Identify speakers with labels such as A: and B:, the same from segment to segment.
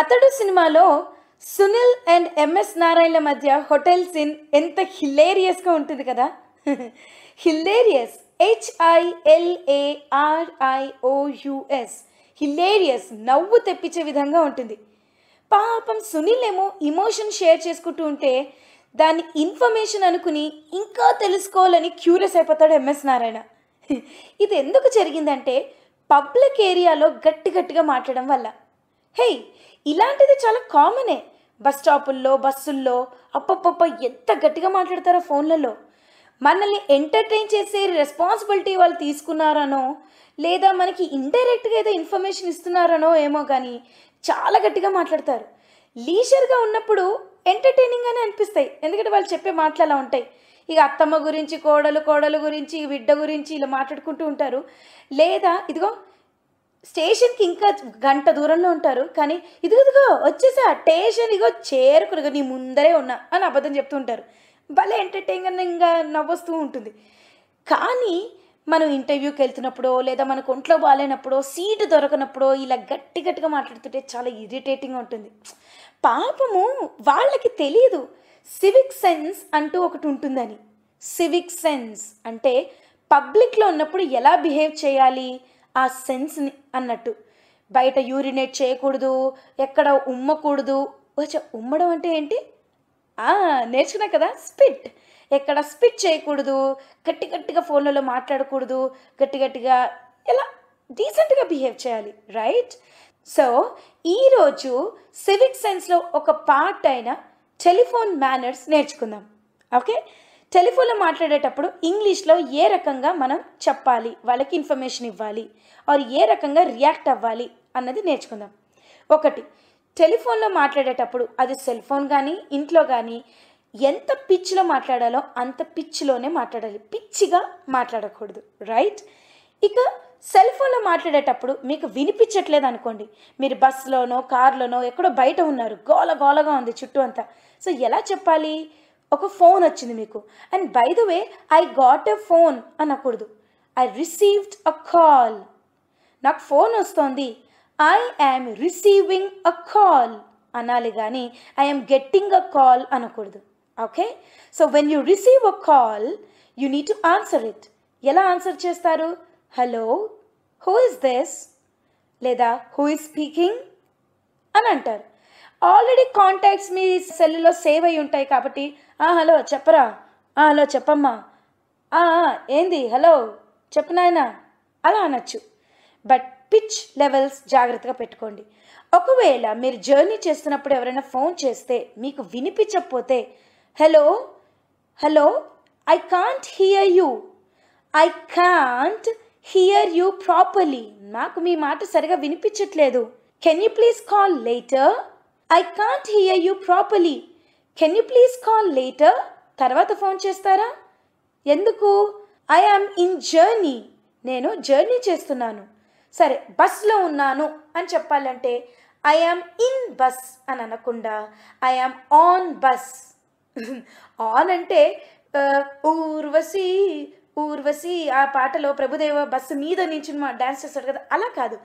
A: అతడు సినిమాలో Sunil and MS Narayana మధ్య హోటల్ సీన్ ఎంత హిలేరియస్గా ఉంటుంది కదా హిల్లేరియస్ హెచ్ఐఎల్ఏఆర్ఐఓయుఎస్ హిలేరియస్ నవ్వు తెప్పించే విధంగా ఉంటుంది పాపం సునీల్ ఏమో ఇమోషన్ షేర్ చేసుకుంటూ ఉంటే దాన్ని ఇన్ఫర్మేషన్ అనుకుని ఇంకా తెలుసుకోవాలని క్యూరియస్ అయిపోతాడు ఎంఎస్ నారాయణ ఇది ఎందుకు జరిగిందంటే పబ్లిక్ ఏరియాలో గట్టి గట్టిగా మాట్లాడడం వల్ల హే ఇలాంటిది చాలా కామనే బస్ స్టాపుల్లో బస్సుల్లో అప్పప్పప్ప ఎంత గట్టిగా మాట్లాడతారో ఫోన్లలో మనల్ని ఎంటర్టైన్ చేసే రెస్పాన్సిబిలిటీ వాళ్ళు తీసుకున్నారనో లేదా మనకి ఇండైరెక్ట్గా ఏదో ఇన్ఫర్మేషన్ ఇస్తున్నారనో ఏమో కానీ చాలా గట్టిగా మాట్లాడతారు లీజర్గా ఉన్నప్పుడు ఎంటర్టైనింగ్గానే అనిపిస్తాయి ఎందుకంటే వాళ్ళు చెప్పే మాటలు అలా ఉంటాయి ఇక అత్తమ్మ గురించి కోడలు కోడలు గురించి బిడ్డ గురించి ఇలా మాట్లాడుకుంటూ ఉంటారు లేదా ఇదిగో స్టేషన్కి ఇంకా గంట దూరంలో ఉంటారు కానీ ఇదిగో ఇదిగో వచ్చేసా స్టేషన్ ఇగో చేరుకురు నీ ముందరే ఉన్నా అని అబద్ధం చెప్తూ ఉంటారు భలే ఎంటర్టైన్గా నవ్వొస్తూ ఉంటుంది కానీ మనం ఇంటర్వ్యూకి వెళ్తున్నప్పుడో లేదా మనకు ఒంట్లో బాగాలేనప్పుడో సీటు దొరకనప్పుడో ఇలా గట్టి గట్టిగా మాట్లాడుతుంటే చాలా ఇరిటేటింగ్ ఉంటుంది పాపము వాళ్ళకి తెలియదు సివిక్ సెన్స్ అంటూ ఒకటి ఉంటుందని సివిక్ సెన్స్ అంటే పబ్లిక్లో ఉన్నప్పుడు ఎలా బిహేవ్ చేయాలి ఆ సెన్స్ని అన్నట్టు బయట యూరినేట్ చేయకూడదు ఎక్కడ ఉమ్మకూడదు వచ్చ ఉమ్మడం అంటే ఏంటి నేర్చుకున్నా కదా స్పిట్ ఎక్కడ స్పిట్ చేయకూడదు గట్టి గట్టిగా ఫోన్లలో మాట్లాడకూడదు గట్టి గట్టిగా ఎలా డీసెంట్గా బిహేవ్ చేయాలి రైట్ సో ఈరోజు సివిక్ సైన్స్లో ఒక పార్ట్ అయిన టెలిఫోన్ మేనర్స్ నేర్చుకుందాం ఓకే టెలిఫోన్లో మాట్లాడేటప్పుడు ఇంగ్లీష్లో ఏ రకంగా మనం చెప్పాలి వాళ్ళకి ఇన్ఫర్మేషన్ ఇవ్వాలి వారు ఏ రకంగా రియాక్ట్ అవ్వాలి అన్నది నేర్చుకుందాం ఒకటి టెలిఫోన్లో మాట్లాడేటప్పుడు అది సెల్ ఫోన్ కానీ ఇంట్లో కానీ ఎంత పిచ్చిలో మాట్లాడాలో అంత పిచ్చిలోనే మాట్లాడాలి పిచ్చిగా మాట్లాడకూడదు రైట్ ఇక సెల్ ఫోన్లో మాట్లాడేటప్పుడు మీకు వినిపించట్లేదు అనుకోండి మీరు బస్సులోనో కార్లోనో ఎక్కడో బయట ఉన్నారు గోల గోలగా ఉంది చుట్టూ అంతా సో ఎలా చెప్పాలి ఒక ఫోన్ వచ్చింది మీకు and by the way I got a phone అనకూడదు ఐ రిసీవ్డ్ అ కాల్ నాకు ఫోన్ వస్తోంది I am receiving a call అనాలి కానీ ఐఎమ్ గెట్టింగ్ అ కాల్ అనకూడదు okay so when you receive a call you need to answer it ఎలా answer చేస్తారు hello who is this లేదా who is speaking అని అంటారు ఆల్రెడీ కాంటాక్ట్స్ మీ సెల్లో save అయి ఉంటాయి కాబట్టి హలో చెప్పరా హలో చెప్పమ్మా ఏంది హలో చెప్పు నాయన అలా అనొచ్చు బట్ పిచ్ లెవెల్స్ జాగ్రత్తగా పెట్టుకోండి ఒకవేళ మీరు జర్నీ చేస్తున్నప్పుడు ఎవరైనా ఫోన్ చేస్తే మీకు వినిపించకపోతే hello hello I can't hear you I can't hear you properly నాకు మీ మాట సరిగా వినిపించట్లేదు can you please call later I can't hear you properly can you please call later తర్వాత ఫోన్ చేస్తారా ఎందుకు ఐ ఆమ్ ఇన్ జర్నీ నేను journey చేస్తున్నాను సరే బస్లో ఉన్నాను అని చెప్పాలంటే ఐ ఆమ్ ఇన్ బస్ అని అనకుండా I am on bus on అంటే uh, ఊర్వశి ఊర్వశి ఆ పాటలో ప్రభుదేవ బస్సు మీద నుంచి డాన్స్ చేస్తాడు కదా అలా కాదు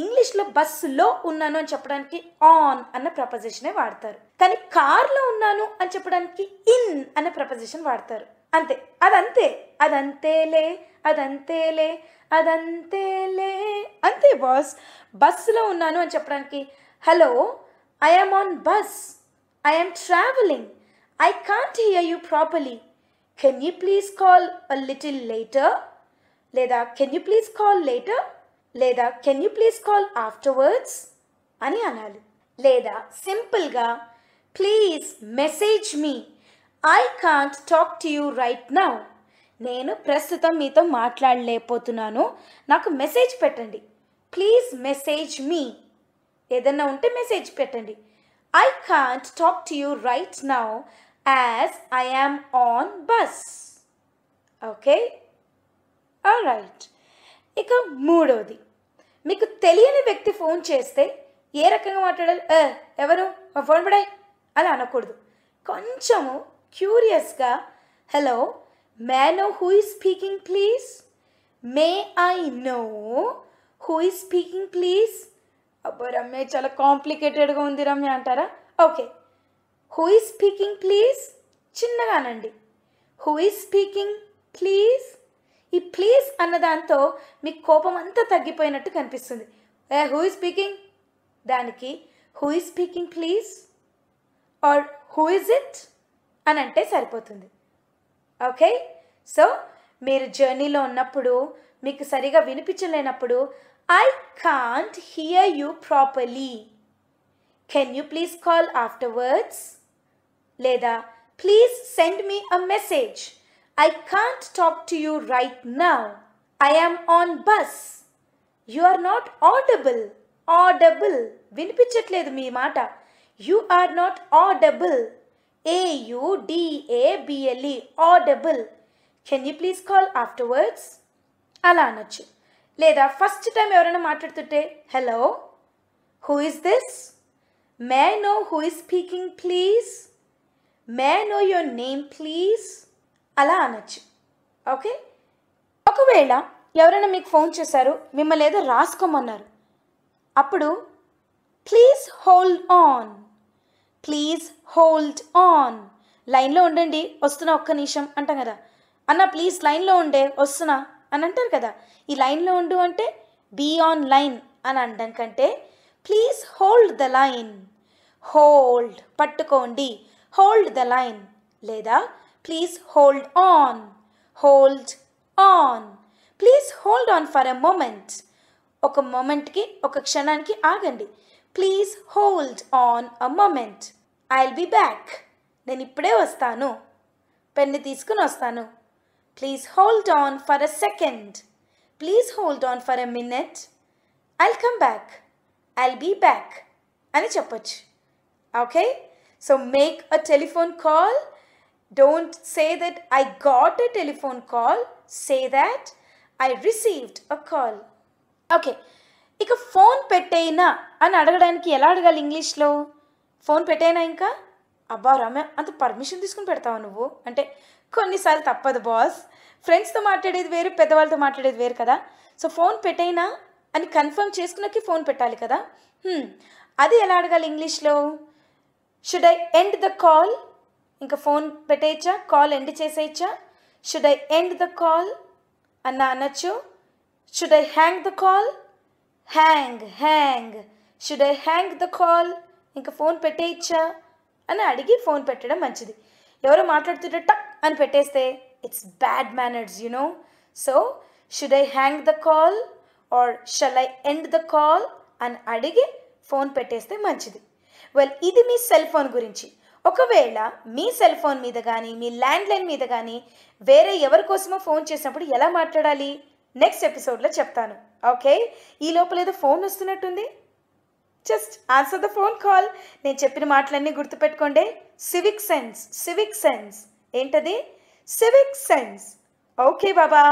A: ఇంగ్లీష్లో బస్సులో ఉన్నాను అని చెప్పడానికి ఆన్ అన్న ప్రపోజిషనే వాడతారు కానీ కార్లో ఉన్నాను అని చెప్పడానికి ఇన్ అన్న ప్రపోజిషన్ వాడతారు అంతే అదంతే అదంతేలే అదంతేలే అదంతేలే అంతే బాస్ బస్సులో ఉన్నాను అని చెప్పడానికి hello I'm on bus I'm travelling I can't hear you properly can you please call a little later లేదా can you please call later లేదా can you please call afterwards అని అనాలి లేదా సింపుల్గా please message me I can't talk to you right now నేను ప్రస్తుతం మీతో మాట్లాడలేకపోతున్నాను నాకు మెసేజ్ పెట్టండి ప్లీజ్ మెసేజ్ మీ ఏదన్నా ఉంటే మెసేజ్ పెట్టండి I can't talk to you right now as I am on bus. Okay right ఇక మూడవది మీకు తెలియని వ్యక్తి ఫోన్ చేస్తే ఏ రకంగా మాట్లాడాలి ఎవరు మా ఫోన్ పడాయి అలా అనకూడదు కొంచెము క్యూరియస్గా hello may know who is speaking please may I know who is speaking please అబ్బో రమ్య చాలా కాంప్లికేటెడ్గా ఉంది రమ్య అంటారా okay who is speaking please చిన్నగానండి హూ ఈజ్ స్పీకింగ్ ప్లీజ్ ఈ ప్లీజ్ అన్న దాంతో మీకు కోపం అంతా తగ్గిపోయినట్టు కనిపిస్తుంది ఏ హూ ఈజ్ స్పీకింగ్ దానికి who is speaking please or who is it అని అంటే సరిపోతుంది ఓకే సో మీరు జర్నీలో ఉన్నప్పుడు మీకు సరిగా వినిపించలేనప్పుడు I can't hear you properly Can you please call afterwards? Leda, please send me a message. I can't talk to you right now. I am on bus. You are not audible. Audible. Vinipichatledu mee mata. You are not audible. A-U-D-A-B-L-E. Audible. Can you please call afterwards? Alana Alanachi. Leda, first time you are in a matter today. Hello? Who is this? May know who is speaking please may know your name please అలా అనొచ్చు okay ఒకవేళ ఎవరైనా మీకు phone చేశారు మిమ్మల్ని ఏదో రాసుకోమన్నారు అప్పుడు please hold on please hold on లైన్లో ఉండండి వస్తున్నా ఒక్క నిమిషం అంటాం కదా అన్న ప్లీజ్ లైన్లో ఉండే వస్తున్నా అని అంటారు కదా ఈ లైన్లో ఉండు అంటే బీ ఆన్ లైన్ అని అనడం కంటే please hold the line hold పట్టుకోండి హోల్డ్ ద లైన్ లేదా please hold on hold on please hold on for a moment ఒక మూమెంట్కి ఒక క్షణానికి ఆగండి please hold on a moment I will be back నేను ఇప్పుడే వస్తాను పెన్ను తీసుకుని వస్తాను please hold on for a second please hold on for a minute I will come back I'll be back అని చెప్పొచ్చు okay so make a telephone call don't say that I got a telephone call say that I received a call okay ఇక phone పెట్టేనా అని అడగడానికి ఎలా అడగాలి ఇంగ్లీష్లో phone పెట్టేనా ఇంకా అబ్బా రమ్య అంత పర్మిషన్ తీసుకుని పెడతావు నువ్వు అంటే కొన్నిసార్లు తప్పదు బాస్ ఫ్రెండ్స్తో మాట్లాడేది వేరు పెద్దవాళ్ళతో మాట్లాడేది వేరు కదా సో ఫోన్ పెట్టైనా అని కన్ఫర్మ్ చేసుకున్నకి ఫోన్ పెట్టాలి కదా అది ఎలా అడగాలి ఇంగ్లీష్లో should I end the call ఇంకా ఫోన్ పెట్టేయచ్చా కాల్ ఎండ్ చేసేయచ్చా should I end the call అన్న అనొచ్చు should I hang the call hang hang should I hang the call ఇంకా ఫోన్ పెట్టేయచ్చా అని అడిగి ఫోన్ పెట్టడం మంచిది ఎవరో మాట్లాడుతుంటే అని పెట్టేస్తే it's bad manners you know so should I hang the call or shall I end the call అని అడిగి ఫోన్ పెట్టేస్తే మంచిది వెల్ ఇది మీ సెల్ ఫోన్ గురించి ఒకవేళ మీ సెల్ ఫోన్ మీద కానీ మీ ల్యాండ్లైన్ మీద కానీ వేరే ఎవరి కోసమో ఫోన్ చేసినప్పుడు ఎలా మాట్లాడాలి నెక్స్ట్ ఎపిసోడ్లో చెప్తాను ఓకే ఈ లోపల ఏదో ఫోన్ వస్తున్నట్టుంది just answer the phone call నేను చెప్పిన మాటలన్నీ గుర్తుపెట్టుకోండి సివిక్ సెన్స్ సివిక్ సెన్స్ ఏంటది సివిక్ సెన్స్ ఓకే బాబా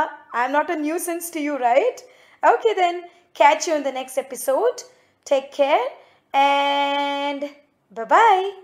A: I'm not a new sense to you right Okay then, catch you in the next episode. Take care and bye-bye.